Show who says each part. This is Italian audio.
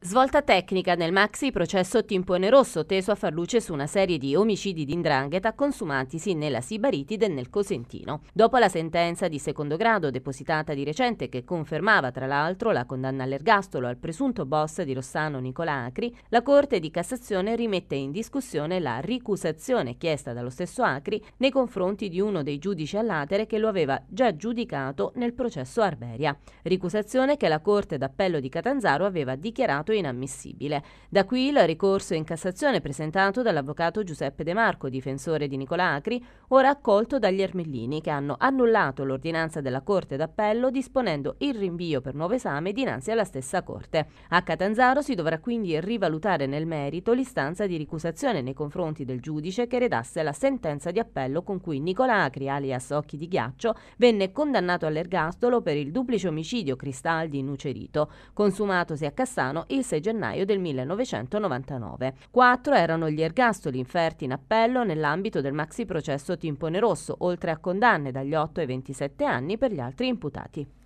Speaker 1: Svolta tecnica nel maxi processo Timpone Rosso teso a far luce su una serie di omicidi di indrangheta consumatisi nella Sibaritide e nel Cosentino. Dopo la sentenza di secondo grado depositata di recente che confermava tra l'altro la condanna all'ergastolo al presunto boss di Rossano Nicola Acri, la Corte di Cassazione rimette in discussione la ricusazione chiesta dallo stesso Acri nei confronti di uno dei giudici all'atere che lo aveva già giudicato nel processo Arberia. Ricusazione che la Corte d'Appello di Catanzaro aveva dichiarato dichiarato inammissibile. Da qui il ricorso in Cassazione presentato dall'avvocato Giuseppe De Marco, difensore di Nicola Acri, ora accolto dagli Ermellini che hanno annullato l'ordinanza della Corte d'Appello disponendo il rinvio per nuovo esame dinanzi alla stessa Corte. A Catanzaro si dovrà quindi rivalutare nel merito l'istanza di ricusazione nei confronti del giudice che redasse la sentenza di appello con cui Nicola Acri, alias Occhi di Ghiaccio, venne condannato all'ergastolo per il duplice omicidio Cristaldi in Ucerito, consumatosi a Cassano il il 6 gennaio del 1999. Quattro erano gli ergastoli inferti in appello nell'ambito del maxi processo Timpone Rosso, oltre a condanne dagli 8 ai 27 anni per gli altri imputati.